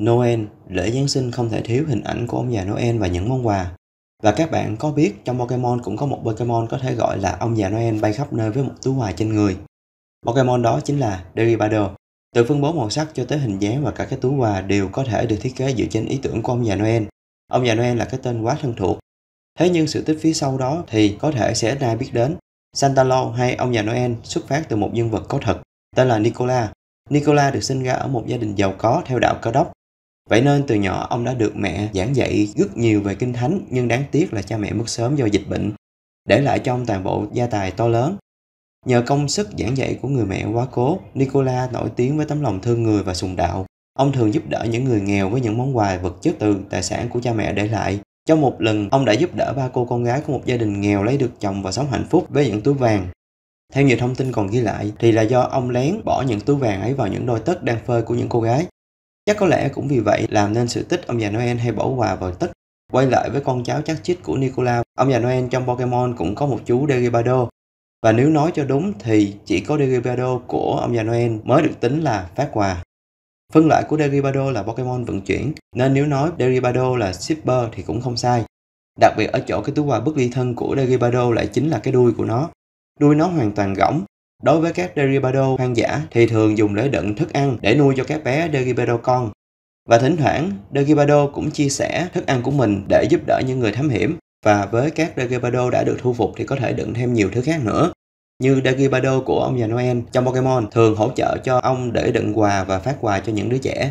Noel, lễ Giáng sinh không thể thiếu hình ảnh của ông già Noel và những món quà. Và các bạn có biết trong Pokemon cũng có một Pokemon có thể gọi là ông già Noel bay khắp nơi với một túi quà trên người. Pokemon đó chính là Deribado. Từ phân bố màu sắc cho tới hình dáng và cả cái túi quà đều có thể được thiết kế dựa trên ý tưởng của ông già Noel. Ông già Noel là cái tên quá thân thuộc. Thế nhưng sự tích phía sau đó thì có thể sẽ ít ai biết đến. Santa Claus hay ông già Noel xuất phát từ một nhân vật có thật, tên là Nicola. Nicola được sinh ra ở một gia đình giàu có theo đạo Cơ đốc Vậy nên từ nhỏ ông đã được mẹ giảng dạy rất nhiều về kinh thánh nhưng đáng tiếc là cha mẹ mất sớm do dịch bệnh, để lại trong toàn bộ gia tài to lớn. Nhờ công sức giảng dạy của người mẹ quá cố, Nicola nổi tiếng với tấm lòng thương người và sùng đạo. Ông thường giúp đỡ những người nghèo với những món quà vật chất từ tài sản của cha mẹ để lại. Trong một lần, ông đã giúp đỡ ba cô con gái của một gia đình nghèo lấy được chồng và sống hạnh phúc với những túi vàng. Theo nhiều thông tin còn ghi lại thì là do ông lén bỏ những túi vàng ấy vào những đôi tất đang phơi của những cô gái Chắc có lẽ cũng vì vậy làm nên sự tích ông già Noel hay bỏ quà vào tất. Quay lại với con cháu chắc chít của Nicola, ông già Noel trong Pokemon cũng có một chú Degibado. Và nếu nói cho đúng thì chỉ có Degibado của ông già Noel mới được tính là phát quà. Phân loại của Deribado là Pokemon vận chuyển, nên nếu nói Deribado là shipper thì cũng không sai. Đặc biệt ở chỗ cái túi quà bất ly thân của Deribado lại chính là cái đuôi của nó. Đuôi nó hoàn toàn gỗng, Đối với các Deribado hoang dã thì thường dùng để đựng thức ăn để nuôi cho các bé Deribado con. Và thỉnh thoảng, Deribado cũng chia sẻ thức ăn của mình để giúp đỡ những người thám hiểm và với các Deribado đã được thu phục thì có thể đựng thêm nhiều thứ khác nữa. Như Deribado của ông già Noel trong Pokemon thường hỗ trợ cho ông để đựng quà và phát quà cho những đứa trẻ.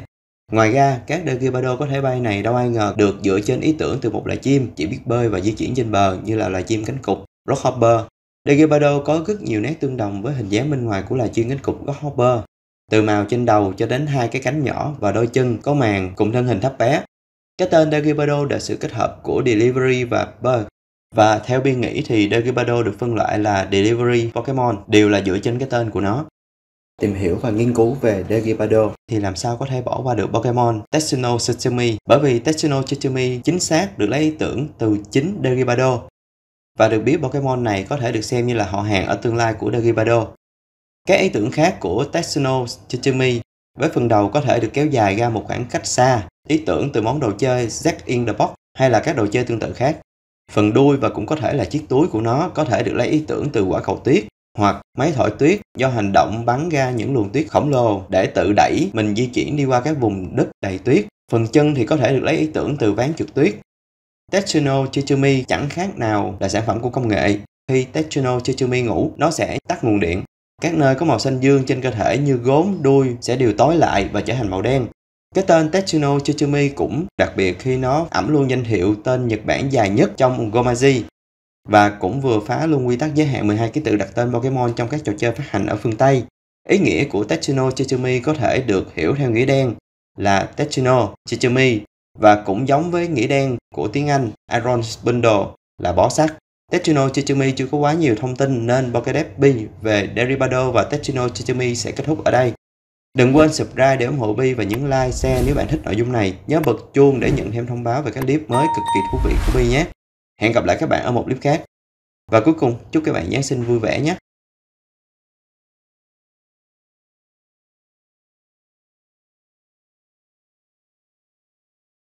Ngoài ra, các Deribado có thể bay này đâu ai ngờ được dựa trên ý tưởng từ một loài chim chỉ biết bơi và di chuyển trên bờ như là loài chim cánh cụt, Rockhopper Degibado có rất nhiều nét tương đồng với hình dáng bên ngoài của loài chim cánh cụt Godhopper. Từ màu trên đầu cho đến hai cái cánh nhỏ và đôi chân có màng cùng thân hình thấp bé. Cái tên Degibado là sự kết hợp của Delivery và Bird. Và theo biên nghĩ thì Degibado được phân loại là Delivery Pokemon, đều là dựa trên cái tên của nó. Tìm hiểu và nghiên cứu về Degibado thì làm sao có thể bỏ qua được Pokemon Tetsuno Tsutsumi bởi vì Tetsuno Tsutsumi chính xác được lấy ý tưởng từ chính Degibado và được biết Pokemon này có thể được xem như là họ hàng ở tương lai của Dagibado. Các ý tưởng khác của Tetsuno Chichimi với phần đầu có thể được kéo dài ra một khoảng cách xa, ý tưởng từ món đồ chơi Zack in the Box hay là các đồ chơi tương tự khác. Phần đuôi và cũng có thể là chiếc túi của nó có thể được lấy ý tưởng từ quả cầu tuyết hoặc máy thổi tuyết do hành động bắn ra những luồng tuyết khổng lồ để tự đẩy mình di chuyển đi qua các vùng đất đầy tuyết. Phần chân thì có thể được lấy ý tưởng từ ván trượt tuyết Tetsuno Chichumi chẳng khác nào là sản phẩm của công nghệ. Khi Tetsuno Chichumi ngủ, nó sẽ tắt nguồn điện. Các nơi có màu xanh dương trên cơ thể như gốm, đuôi sẽ đều tối lại và trở thành màu đen. Cái tên Tetsuno Chichumi cũng đặc biệt khi nó ẩm luôn danh hiệu tên Nhật Bản dài nhất trong Gomaji và cũng vừa phá luôn quy tắc giới hạn 12 ký tự đặt tên Pokemon trong các trò chơi phát hành ở phương Tây. Ý nghĩa của Tetsuno Chichumi có thể được hiểu theo nghĩa đen là Tetsuno Chichumi và cũng giống với nghĩa đen của tiếng Anh Iron Spindle là bó sắt. Tetsuno Chichimi chưa có quá nhiều thông tin nên Pokedex B về Deribado và Tetsuno Chichimi sẽ kết thúc ở đây. Đừng quên subscribe để ủng hộ Bi và nhấn like, share nếu bạn thích nội dung này. Nhớ bật chuông để nhận thêm thông báo về các clip mới cực kỳ thú vị của Bi nhé. Hẹn gặp lại các bạn ở một clip khác. Và cuối cùng, chúc các bạn Giáng sinh vui vẻ nhé.